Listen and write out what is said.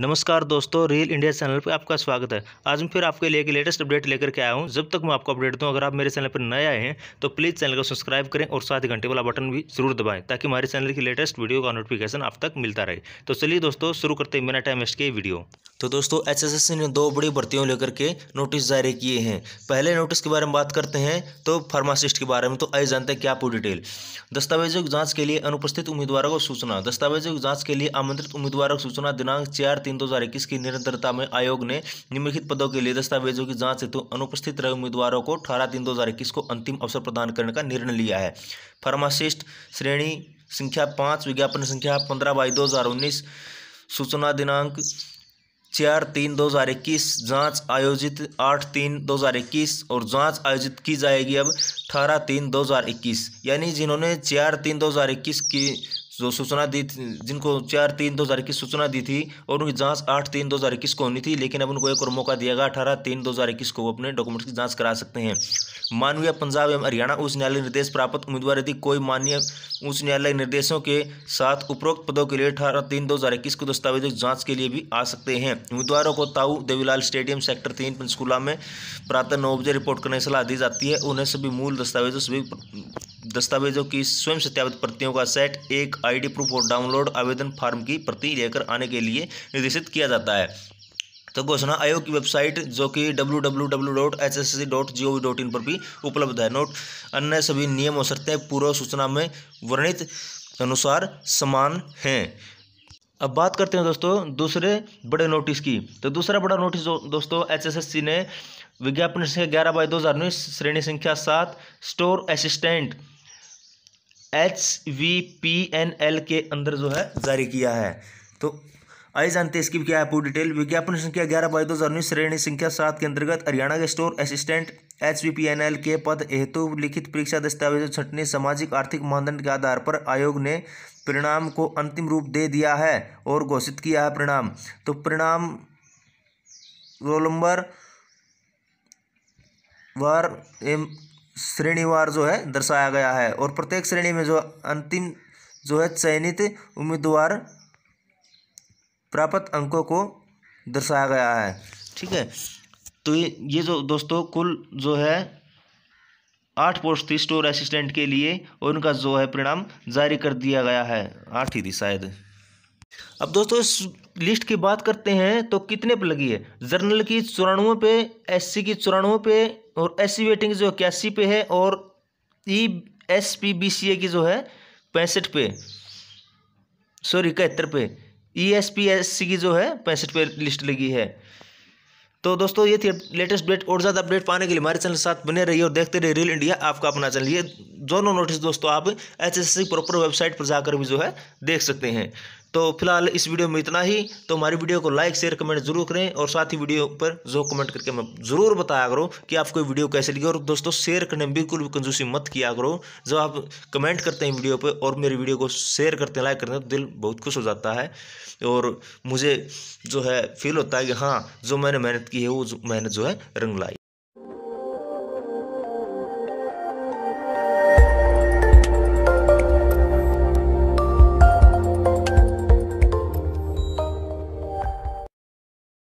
नमस्कार दोस्तों real India channel पर आपका स्वागत है आज मैं फिर आपके लिए एक लेटेस्ट अपडेट लेकर के आया हूँ जब तक मैं आपको अपडेट दूँ अगर आप मेरे चैनल पर नए आए हैं तो प्लीज़ चैनल को सब्सक्राइब करें और साथ ही घंटे वाला बटन भी जरूर दबाएं ताकि हमारे चैनल की लेटेस्ट वीडियो का नोटिफिकेशन आप तक मिलता रहे तो चलिए दोस्तों शुरू करते हैं मेरा टाइम वेस्ट के वीडियो तो दोस्तों एचएसएससी ने दो बड़ी भर्तियों लेकर के नोटिस जारी किए हैं पहले नोटिस के बारे में बात करते हैं तो फार्मासिस्ट के बारे में तो आइए जानते हैं क्या पूरी डिटेल दस्तावेजों की जांच के लिए अनुपस्थित उम्मीदवारों को सूचना दस्तावेजों की जांच के लिए आमंत्रित उम्मीदवारों को सूचना दिनांक चार तीन दो की निरंतरता में आयोग ने निम्नलिखित पदों के लिए दस्तावेजों की जाँच हेतु अनुपस्थित रहे उम्मीदवारों को अठारह तीन दो को अंतिम अवसर प्रदान करने का निर्णय लिया है फार्मासिस्ट श्रेणी संख्या पाँच विज्ञापन संख्या पंद्रह बाई दो सूचना दिनांक चार तीन दो हज़ार इक्कीस जाँच आयोजित आठ तीन दो हज़ार इक्कीस और जाँच आयोजित की जाएगी अब अठारह तीन दो हज़ार इक्कीस यानी जिन्होंने चार तीन दो हज़ार इक्कीस की जो सूचना दी थी जिनको चार तीन दो हज़ार इक्कीस सूचना दी थी और उनकी जांच आठ तीन दो हज़ार इक्कीस को होनी थी लेकिन अब उनको एक और मौका दिया गया अठारह तीन दो हज़ार इक्कीस को वो अपने डॉक्यूमेंट्स की जांच करा सकते हैं मानवीय पंजाब एवं हरियाणा उच्च न्यायालय निर्देश प्राप्त उम्मीदवार यदि कोई मान्य उच्च न्यायालय निर्देशों के साथ उपरोक्त पदों के लिए अठारह तीन दो हज़ार इक्कीस को दस्तावेजों की जाँच के लिए भी आ सकते हैं उम्मीदवारों को ताऊ देवीलाल स्टेडियम सेक्टर तीन पंचकूला में प्रातः नौ बजे रिपोर्ट करने की सलाह दी जाती है उन्हें सभी मूल दस्तावेजों सभी दस्तावेजों की स्वयं सत्यापित प्रतियों का सेट एक आईडी प्रूफ और डाउनलोड आवेदन फार्म की प्रति लेकर आने के लिए निर्देशित किया जाता है तो घोषणा आयोग की वेबसाइट जो कि www.hsc.gov.in पर भी उपलब्ध है नोट अन्य सभी नियम और शर्तें पूर्व सूचना में वर्णित अनुसार समान हैं अब बात करते हैं दोस्तों दूसरे बड़े नोटिस की तो दूसरा बड़ा नोटिस दोस्तों एचएसएससी ने विज्ञापन संख्या ग्यारह बाई दो हज़ार उन्नीस श्रेणी संख्या सात store assistant H V P N L के अंदर जो है जारी किया है तो आइए जानते हैं इसकी क्या है पूरी डिटेल विज्ञापन संख्या ग्यारह बाई दो हज़ार उन्नीस श्रेणी संख्या सात के अंतर्गत हरियाणा के store assistant H V P N L के पद हेतु लिखित परीक्षा दस्तावेजों छटने सामाजिक आर्थिक मानदंड के आधार पर आयोग ने परिणाम को अंतिम रूप दे दिया है और घोषित किया है परिणाम तो परिणाम रोल नंबर वार एम श्रेणीवार जो है दर्शाया गया है और प्रत्येक श्रेणी में जो अंतिम जो है चयनित उम्मीदवार प्राप्त अंकों को दर्शाया गया है ठीक है तो ये ये जो दोस्तों कुल जो है आठ पोस्ट थी स्टोर असिस्टेंट के लिए और उनका जो है परिणाम जारी कर दिया गया है आठ ही थी शायद अब दोस्तों इस लिस्ट की बात करते हैं तो कितने पर लगी है जर्नल की चौरानवे पे एससी की चौरानवे पे और एससी वेटिंग जो इक्यासी पे है और E S P B C A की जो है पैंसठ पे सॉरी इकहत्तर पे E S P S C की जो है पैंसठ पे लिस्ट लगी है तो दोस्तों ये थी लेटेस्ट अपडेट और ज़्यादा अपडेट पाने के लिए हमारे चैनल साथ बने रहिए और देखते रहिए रियल इंडिया आपका अपना चैनल ये दोनों नोटिस दोस्तों आप एच एस प्रॉपर वेबसाइट पर जाकर भी जो है देख सकते हैं तो फिलहाल इस वीडियो में इतना ही तो हमारी वीडियो को लाइक शेयर कमेंट जरूर करें और साथ ही वीडियो पर जो कमेंट करके मैं जरूर बताया करो कि आपको वीडियो कैसे लगी और दोस्तों शेयर करने में बिल्कुल भी कंजूसी मत किया करो जब आप कमेंट करते हैं वीडियो पर और मेरी वीडियो को शेयर करते हैं लाइक करते हैं तो दिल बहुत खुश हो जाता है और मुझे जो है फील होता है कि हाँ जो मैंने मेहनत की है वो मैंने जो है रंग लाई